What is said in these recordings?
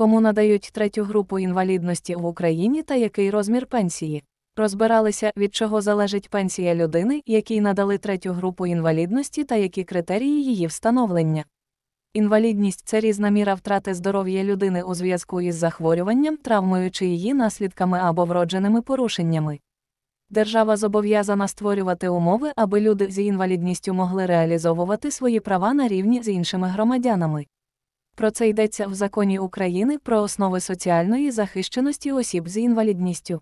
кому надають третю групу інвалідності в Україні та який розмір пенсії. Розбиралися, від чого залежить пенсія людини, якій надали третю групу інвалідності та які критерії її встановлення. Інвалідність це різна міра втрати здоров'я людини у зв'язку із захворюванням, травмою чи її наслідками або вродженими порушеннями. Держава зобов'язана створювати умови, аби люди з інвалідністю могли реалізовувати свої права на рівні з іншими громадянами. Про це йдеться в законі України про основи соціальної захищеності осіб з інвалідністю.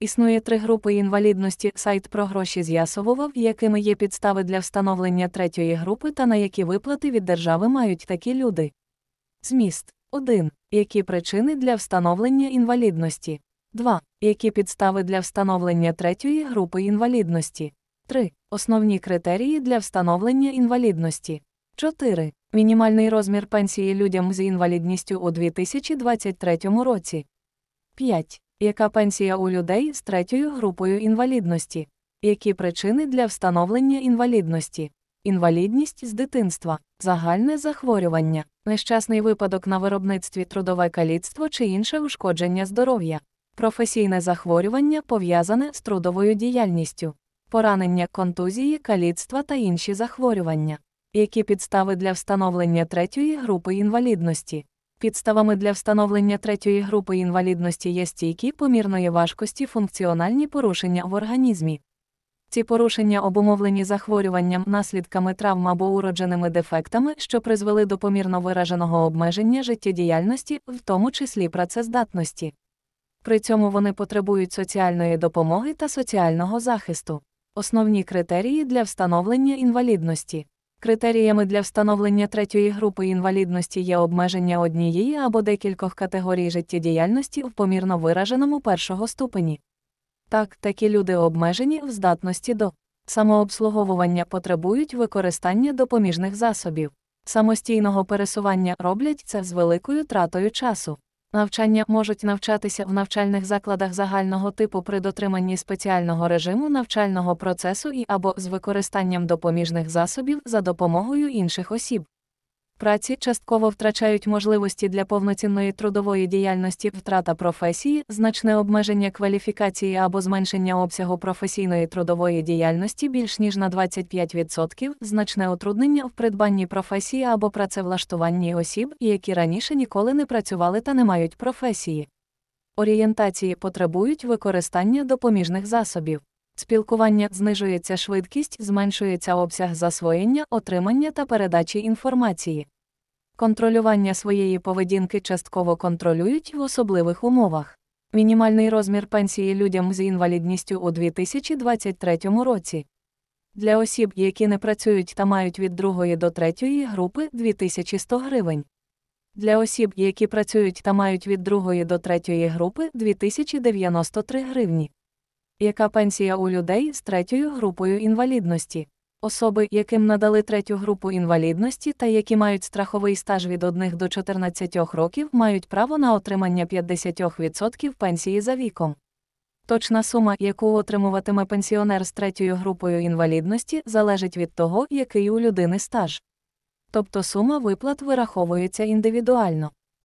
Існує три групи інвалідності. Сайт про гроші з'ясовував, якими є підстави для встановлення третьої групи та на які виплати від держави мають такі люди. Зміст 1. Які причини для встановлення інвалідності? 2. Які підстави для встановлення третьої групи інвалідності? 3. Основні критерії для встановлення інвалідності. 4. Мінімальний розмір пенсії людям з інвалідністю у 2023 році. 5. Яка пенсія у людей з третьою групою інвалідності? Які причини для встановлення інвалідності? Інвалідність з дитинства, загальне захворювання, нещасний випадок на виробництві трудове каліцтво чи інше ушкодження здоров'я, професійне захворювання пов'язане з трудовою діяльністю, поранення контузії, каліцтва та інші захворювання. Які підстави для встановлення третьої групи інвалідності? Підставами для встановлення третьої групи інвалідності є стійкі помірної важкості функціональні порушення в організмі. Ці порушення обумовлені захворюванням, наслідками травм або уродженими дефектами, що призвели до помірно вираженого обмеження життєдіяльності, в тому числі працездатності. При цьому вони потребують соціальної допомоги та соціального захисту. Основні критерії для встановлення інвалідності. Критеріями для встановлення третьої групи інвалідності є обмеження однієї або декількох категорій життєдіяльності в помірно вираженому першого ступені. Так, такі люди обмежені в здатності до самообслуговування потребують використання допоміжних засобів, самостійного пересування роблять це з великою тратою часу. Навчання можуть навчатися в навчальних закладах загального типу при дотриманні спеціального режиму навчального процесу і або з використанням допоміжних засобів за допомогою інших осіб праці частково втрачають можливості для повноцінної трудової діяльності, втрата професії, значне обмеження кваліфікації або зменшення обсягу професійної трудової діяльності більш ніж на 25%, значне утруднення в придбанні професії або працевлаштуванні осіб, які раніше ніколи не працювали та не мають професії. Орієнтації потребують використання допоміжних засобів. Спілкування знижується швидкість, зменшується обсяг засвоєння, отримання та передачі інформації. Контролювання своєї поведінки частково контролюють в особливих умовах. Мінімальний розмір пенсії людям з інвалідністю у 2023 році. Для осіб, які не працюють та мають від другої до третьої групи 2100 гривень. Для осіб, які працюють та мають від 2 до 3 групи 2093 гривні. Яка пенсія у людей з третьою групою інвалідності? Особи, яким надали третю групу інвалідності та які мають страховий стаж від 1 до 14 років, мають право на отримання 50% пенсії за віком. Точна сума, яку отримуватиме пенсіонер з третьою групою інвалідності, залежить від того, який у людини стаж. Тобто сума виплат вираховується індивідуально.